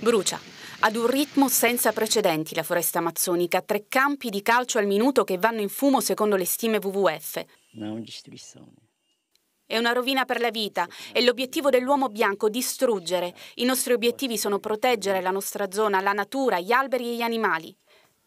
Brucia. Ad un ritmo senza precedenti la foresta amazzonica, tre campi di calcio al minuto che vanno in fumo secondo le stime WWF. Non distruzione. È una rovina per la vita, è l'obiettivo dell'uomo bianco distruggere. I nostri obiettivi sono proteggere la nostra zona, la natura, gli alberi e gli animali.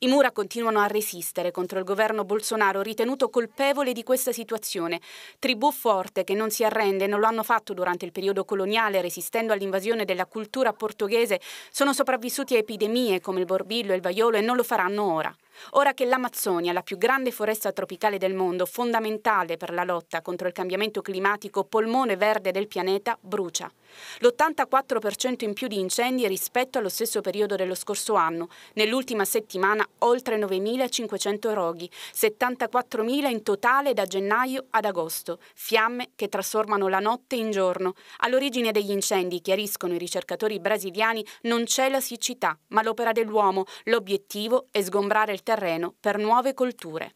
I mura continuano a resistere contro il governo Bolsonaro ritenuto colpevole di questa situazione. Tribù forte che non si arrende, non lo hanno fatto durante il periodo coloniale, resistendo all'invasione della cultura portoghese, sono sopravvissuti a epidemie come il borbillo e il vaiolo e non lo faranno ora. Ora che l'Amazzonia, la più grande foresta tropicale del mondo, fondamentale per la lotta contro il cambiamento climatico, polmone verde del pianeta, brucia. L'84% in più di incendi rispetto allo stesso periodo dello scorso anno. Nell'ultima settimana oltre 9.500 roghi, 74.000 in totale da gennaio ad agosto. Fiamme che trasformano la notte in giorno. All'origine degli incendi, chiariscono i ricercatori brasiliani, non c'è la siccità, ma l'opera dell'uomo. L'obiettivo è sgombrare il terreno per nuove colture.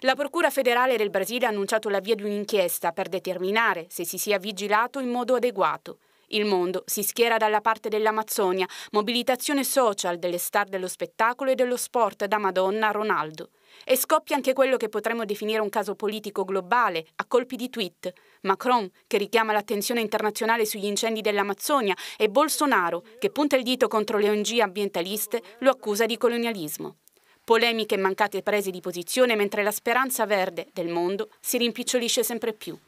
La Procura federale del Brasile ha annunciato l'avvio di un'inchiesta per determinare se si sia vigilato in modo adeguato. Il mondo si schiera dalla parte dell'Amazzonia, mobilitazione social delle star dello spettacolo e dello sport da Madonna a Ronaldo. E scoppia anche quello che potremmo definire un caso politico globale, a colpi di tweet. Macron, che richiama l'attenzione internazionale sugli incendi dell'Amazzonia, e Bolsonaro, che punta il dito contro le ONG ambientaliste, lo accusa di colonialismo polemiche e mancate prese di posizione mentre la speranza verde del mondo si rimpicciolisce sempre più.